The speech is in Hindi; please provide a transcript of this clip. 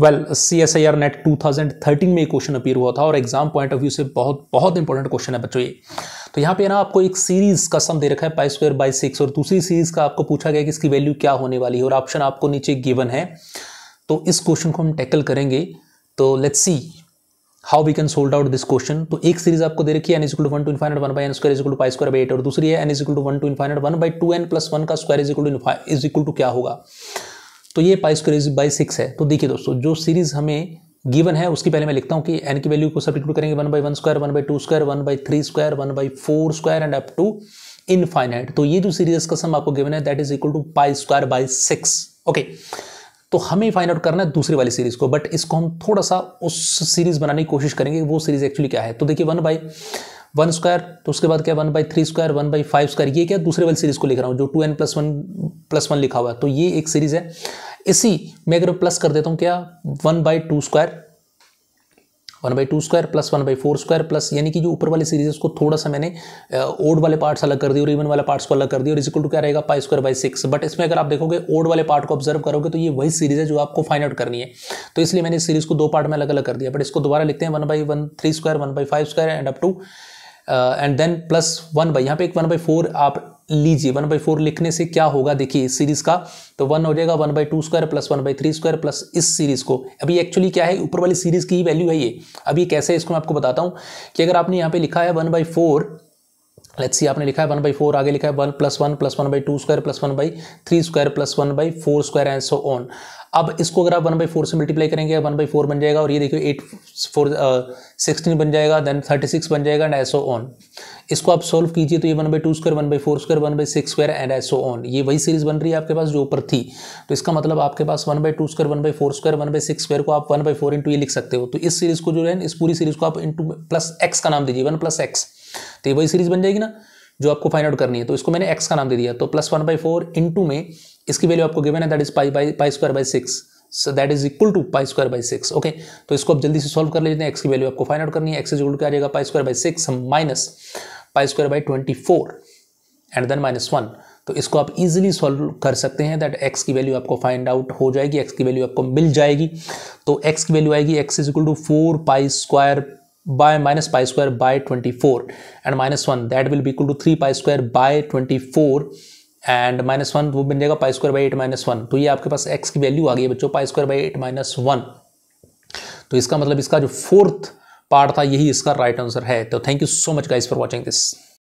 well C S I R NET two thousand thirteen में क्वेश्चन अपीयर हुआ था और एग्जाम पॉइंट ऑफ व्यू से बहुत बहुत इंपॉर्टेंट क्वेश्चन है बच्चों ये तो यहाँ पे ना आपको एक सीरीज का सम दे रखा है पाई स्क्वायर बाई सिक्स और दूसरी सीरीज का आपको पूछा गया कि इसकी वैल्यू क्या होने वाली है और ऑप्शन आपको नीचे गिवन है तो इस क्वेश्चन को हम टैकल करेंगे तो let's see how we can sold out this question तो एक सीरीज आपको दे रखी है n equal to one to infinite one by n square equal to pi square by eight और दूसरी है n equal to one to infinite one by two n plus one का square equal to equal to क्या होगा तो ये पाई स्क्र बाई सिक्स है तो देखिए दोस्तों जो सीरीज़ हमें गिवन है उसकी पहले मैं लिखता हूँ कि एन की वैल्यू को सब्सिट्यूट करेंगे one by one square one by two square one by three square one by four square and up to infinite तो ये जो सीरीज का सम आपको गिवन है that is equal to pi square by six okay तो हमें फाइंड आउट करना है दूसरी वाली सीरीज को बट इसको हम थोड़ा सा उस सीरीज बनाने की कोशिश करेंगे वो सीरीज एक्चुअली क्या है तो देखिए वन बाई वन स्क्वायर तो उसके बाद क्या one by three square one by five square ये क्या दूसरे वाली सीरीज को लिख रहा हूँ जो two n plus one plus one लिखा हुआ है तो ये एक सीरीज है इसी में अगर प्लस कर देता हूँ क्या one by two square one by two square plus one by four square plus यानी कि जो ऊपर वाली सीरीज है उसको थोड़ा सा मैंने ओड वाले पार्ट्स अलग कर दिए और इवन वाले पार्ट्स को अलग कर दिया और इजिकल टू क्या रहेगा pi square by six but इसमें अगर आप देखोगे ओड वाले पार्ट को ऑब्जर्व करोगे तो ये वही सीरीज है जो आपको फाइंड आउट करनी है तो इसलिए मैंने इस सीरीज को दो पार्ट में अलग अलग कर दिया बट इसको दोबारा लिखते हैं one by one three square one by five square and up to and then plus one by यहाँ पे एक वन बाई फोर आप लीजिए वन बाई फोर लिखने से क्या होगा देखिए इस सीरीज का तो वन हो जाएगा one by two square plus one by three square plus इस सीरीज को अभी एक्चुअली क्या है ऊपर वाली सीरीज की ही वैल्यू है ये अभी कैसे है इसको मैं आपको बताता हूँ कि अगर आपने यहाँ पे लिखा है one by four let's see आपने लिखा है वन बाई फोर आगे लिखा है one plus one plus one by two square plus one by three square plus one by four square and so on अब इसको अगर आप वन बाई फोर से मल्टीप्लाई करेंगे वन बाई फोर बन जाएगा और ये देखिए एट फोर सिक्सटीन बन जाएगा देन थर्टी सिक्स बन जाएगा एंड एसो ऑन इसको आप सॉल्व कीजिए तो ये one by two square one by four square one by six square and so on ये वही सीरीज बन रही है आपके पास जो ऊपर थी तो इसका मतलब आपके पास one by two square one by four square one by six square को आप वन बाई फोर इंटू ये लिख सकते हो तो इस सीरीज को जो है इस पूरी सीरीज को आप इंटू प्लस एक्स का नाम दीजिए वन प्लस एक्स तो ये वही सीरीज बन जाएगी ना जो आपको फाइंड आउट करनी है तो इसको मैंने एक्स का नाम दे दिया तो plus one by four into में इसकी वैल्यू आपको गिवन है that is pi by pi square by six so that is equal to pi square by six okay तो इसको आप जल्दी से सॉल्व कर लेते हैं एक्स की वैल्यू आपको फाइंड आउट करनी है एक्स इज क्या आ जाएगा pi square by six minus pi square by twenty four and then minus one तो इसको आप इजीली सॉल्व कर सकते हैं दैट एक्स की वैल्यू आपको फाइंड आउट हो जाएगी एक्स की वैल्यू आपको मिल जाएगी तो एक्स की वैल्यू आएगी x is equal to four pi square by minus pi square by 24 and minus 1 that will be equal to 3 pi square by 24 and minus one वो बन जाएगा pi square by eight minus one तो ये आपके पास एक्स की वैल्यू आ गई है बच्चों pi square by eight minus one तो इसका मतलब इसका जो फोर्थ पार्ट था यही इसका राइट right आंसर है तो thank you so much guys for watching this